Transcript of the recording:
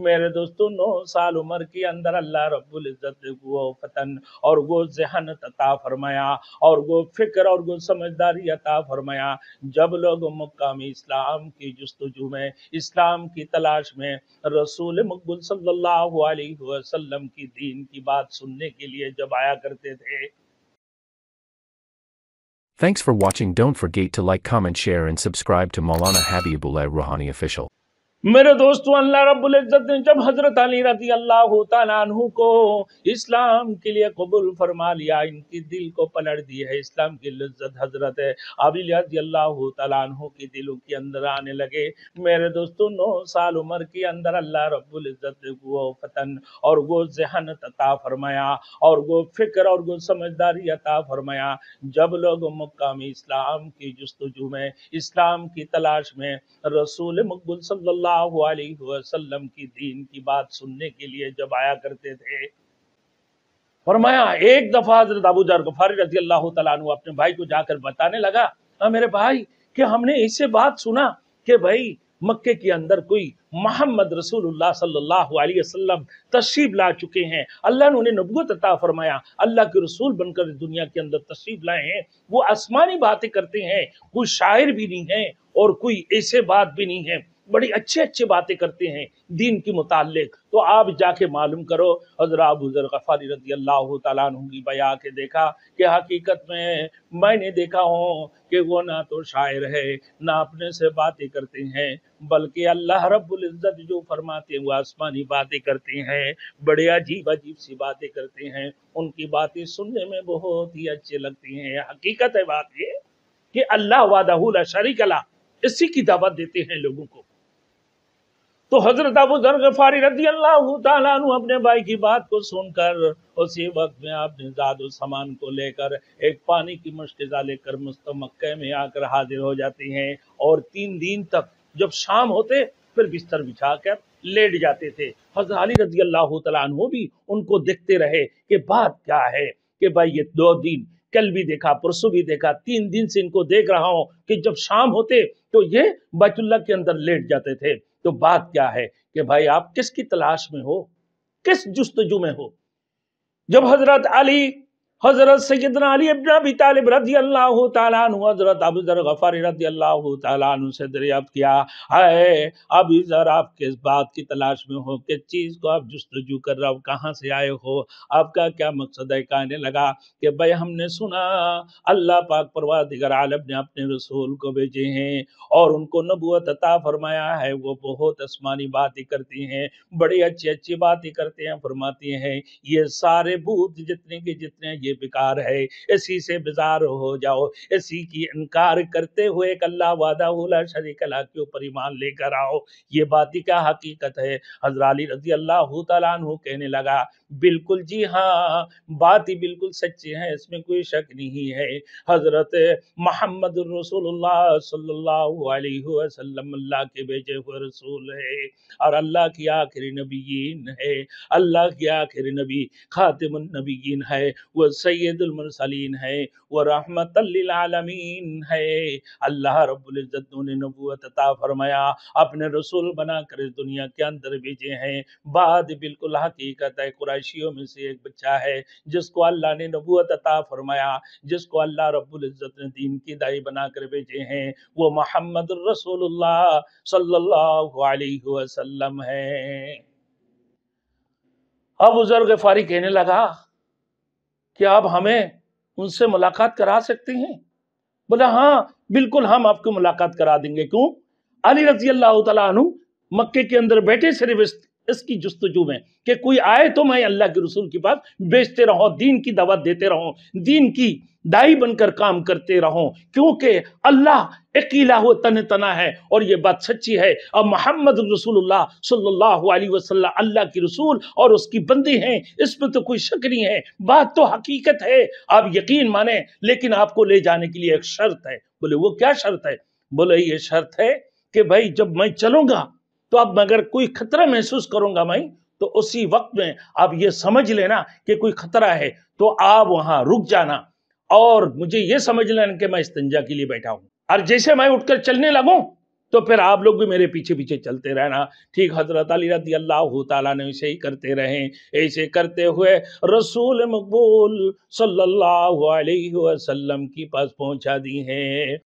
मेरे दोस्तों नौ साल उम्र के अंदर अल्लाह रब्बुल इज़्ज़त वो फतन और वो जहन अता फरमाया और वो फिक्र और वो समझदारी अता फरमाया जब लोग मकामी इस्लाम की जस्तजू में इस्लाम की तलाश में रसूल मकबूल सल्लल्लाहु अलैहि वसल्लम की दीन की बात सुनने के लिए जब आया करते थे Thanks for watching. Don't forget to like, comment, share, and subscribe to Maulana Habibullah Rouhani Official. मेरे दोस्तों अल्लाह रब्बुल इज़्ज़त ने जब हज़रत अली रजी अल्लाह तु को इस्लाम के लिए कबूल फरमा लिया इनकी दिल को पलट दी है इस्लाम की लज्जत हज़रत अली रजी अल्लाह तु के दिलों के अंदर आने लगे मेरे दोस्तों नौ साल उम्र के अंदर अल्लाह रब्बुल इज़्ज़त ने वो फतन और वो जहन अता फरमाया और वो फिक्र और वो समझदारी अता फरमाया जब लोग मकामी इस्लाम की जस्तजू में इस्लाम की तलाश में रसूल मकबुल सल्ला सल्लल्लाहु अलैहि वसल्लम की दीन की बात सुनने के लिए जब आया करते थे फरमाया एक दफा हजरत अबू जर गफारी रजी अल्लाह तु अपने भाई को जाकर बताने लगा आ, हाँ मेरे भाई कि हमने इससे बात सुना कि भाई मक्के के अंदर कोई मोहम्मद रसूलुल्लाह सल्लल्लाहु अलैहि वसल्लम तशरीब ला चुके हैं अल्लाह ने उन्हें नबूत अता फरमाया अल्लाह के रसूल बनकर दुनिया के अंदर तशरीब लाए हैं वो आसमानी बातें करते हैं कोई शायर भी नहीं है और कोई ऐसे बात भी नहीं है बड़ी अच्छे अच्छे बातें करते हैं दीन के मुतालिक तो आप जाके मालूम करो हज़रा अबूजर गफ़ारी रजी अल्लाह तु बया के देखा कि हकीकत में मैंने देखा हूँ कि वो ना तो शायर है ना अपने से बातें करते हैं बल्कि अल्लाह रबुल्ज़त जो फरमाते हैं वो आसमानी बातें करते हैं बड़े अजीब अजीब सी बातें करते हैं उनकी बातें सुनने में बहुत ही अच्छे लगती हैं हकीकत है बात ये कि अल्लाह वादा शरीक अला इसी की दावत देते हैं लोगों को तो हजरत अबू दर गफारी अल्लाह अपने भाई की बात को सुनकर उसी वक्त में आपने जादो सामान को लेकर एक पानी की मुश्किजा लेकर मक्के में आकर हाजिर हो जाती हैं और तीन दिन तक जब शाम होते फिर बिस्तर बिछा कर लेट जाते थे हजरत अली रजी अल्लाह तु भी उनको देखते रहे कि बात क्या है कि भाई ये दो दिन कल भी देखा परसों भी देखा तीन दिन से इनको देख रहा हूँ कि जब शाम होते तो ये बैतुल्ला के अंदर लेट जाते थे तो बात क्या है कि भाई आप किसकी तलाश में हो किस जुस्तजू में हो जब हजरत अली हज़रत सैदना अली इबन अबी तालिब रदी अल्लाह तु हज़रत अबू ज़र रदी अल्लाह तु से दरियाफ्त किया आए अबी ज़र आप किस बात की तलाश में हो किस चीज़ को आप जस्तजू कर रहे हो कहाँ से आए हो आपका क्या मकसद है कहने लगा कि भाई हमने सुना अल्लाह पाक परवादिगर आलम ने अपने रसूल को भेजे हैं और उनको नबूत अता फरमाया है वो बहुत आसमानी बातें करती हैं बड़ी अच्छी अच्छी बातें करते हैं फरमाती हैं ये सारे भूत जितने के जितने ये बेकार है इसी से बेजार हो जाओ इसी की इनकार करते हुए कल्ला वादा वादा शरीक अल्लाह के ऊपर ईमान लेकर आओ ये बात ही क्या हकीकत है हजराली रजी अल्लाह तु कहने लगा बिल्कुल जी हाँ बात ही बिल्कुल सच्ची है इसमें कोई शक नहीं है हजरत मोहम्मद वसल्लम अल्लाह के भेजे हुए रसूल है और अल्लाह की आखिरी नबीन है अल्लाह की आखिरी नबी खातिम नबीन है वह सैदुलमरसलीन है वो रहमत आलमीन है अल्लाह रब्ज़त ने नबूत अता फरमाया अपने रसूल बनाकर इस दुनिया के अंदर भेजे हैं बाद बिल्कुल हकीकत है कुरैशियों में से एक बच्चा है जिसको अल्लाह ने नबूत अता फरमाया जिसको अल्लाह रबुल्जत ने दीन की दाई बनाकर भेजे हैं वो मोहम्मद रसूलुल्लाह सल्लल्लाहु अलैहि वसल्लम है अब बुजुर्ग फारी कहने लगा कि आप हमें उनसे मुलाकात करा सकते हैं बोला हाँ बिल्कुल हम आपको मुलाकात करा देंगे क्यों अली रजी अल्लाह तु मक्के के अंदर बैठे सिर्फ इसकी जस्तजू में कि कोई आए तो मैं अल्लाह के रसूल के पास बेचते रहो दीन की दवा देते रहो दीन की दाई बनकर काम करते रहो क्योंकि अल्लाह अकीला हो तन तना है और ये बात सच्ची है अब मोहम्मद रसूलुल्लाह सल्लल्लाहु अलैहि वसल्लम अल्लाह की रसूल और उसकी बंदी हैं इसमें तो कोई शक नहीं है बात तो हकीकत है आप यकीन माने लेकिन आपको ले जाने के लिए एक शर्त है बोले वो क्या शर्त है बोले ये शर्त है कि भाई जब मैं चलूँगा तो अब अगर कोई खतरा महसूस करूंगा मैं तो उसी वक्त में आप ये समझ लेना कि कोई खतरा है तो आप वहां रुक जाना और मुझे ये समझ लेना कि मैं इस्तंजा के लिए बैठा हूं और जैसे मैं उठकर चलने लगू तो फिर आप लोग भी मेरे पीछे पीछे चलते रहना ठीक हजरत अली रदी अल्लाह तला ने ऐसे ही करते रहे ऐसे करते हुए रसूल मकबूल सल्लल्लाहु अलैहि वसल्लम की पास पहुंचा दी हैं